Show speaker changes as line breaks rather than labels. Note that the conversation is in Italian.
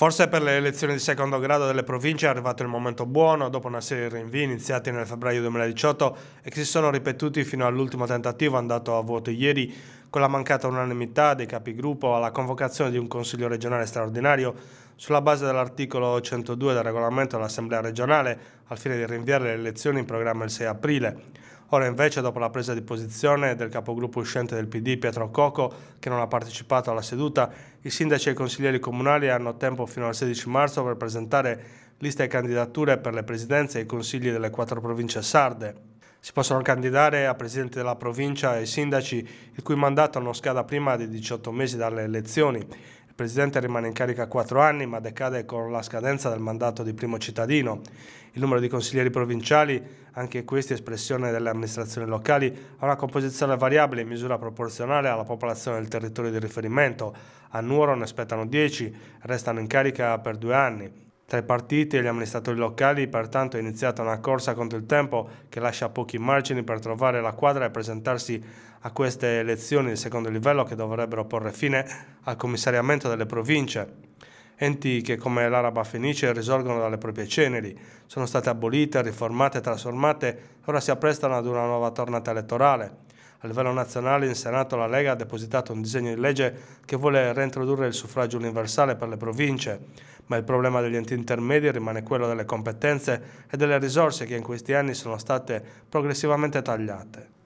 Forse per le elezioni di secondo grado delle province è arrivato il momento buono, dopo una serie di rinvii iniziati nel febbraio 2018 e che si sono ripetuti fino all'ultimo tentativo andato a vuoto ieri con la mancata unanimità dei capigruppo alla convocazione di un Consiglio regionale straordinario sulla base dell'articolo 102 del regolamento dell'Assemblea regionale al fine di rinviare le elezioni in programma il 6 aprile. Ora invece, dopo la presa di posizione del capogruppo uscente del PD Pietro Coco, che non ha partecipato alla seduta, i sindaci e i consiglieri comunali hanno tempo fino al 16 marzo per presentare liste e candidature per le presidenze e i consigli delle quattro province sarde. Si possono candidare a presidente della provincia e sindaci il cui mandato non scada prima di 18 mesi dalle elezioni presidente rimane in carica quattro anni ma decade con la scadenza del mandato di primo cittadino. Il numero di consiglieri provinciali, anche questi espressione delle amministrazioni locali, ha una composizione variabile in misura proporzionale alla popolazione del territorio di riferimento. A Nuoro ne aspettano 10, restano in carica per due anni. Tra i partiti e gli amministratori locali pertanto è iniziata una corsa contro il tempo che lascia pochi margini per trovare la quadra e presentarsi a queste elezioni di secondo livello che dovrebbero porre fine al commissariamento delle province. Enti che come l'Araba Fenice risorgono dalle proprie ceneri, sono state abolite, riformate, trasformate, e ora si apprestano ad una nuova tornata elettorale. A livello nazionale in Senato la Lega ha depositato un disegno di legge che vuole reintrodurre il suffragio universale per le province, ma il problema degli enti intermedi rimane quello delle competenze e delle risorse che in questi anni sono state progressivamente tagliate.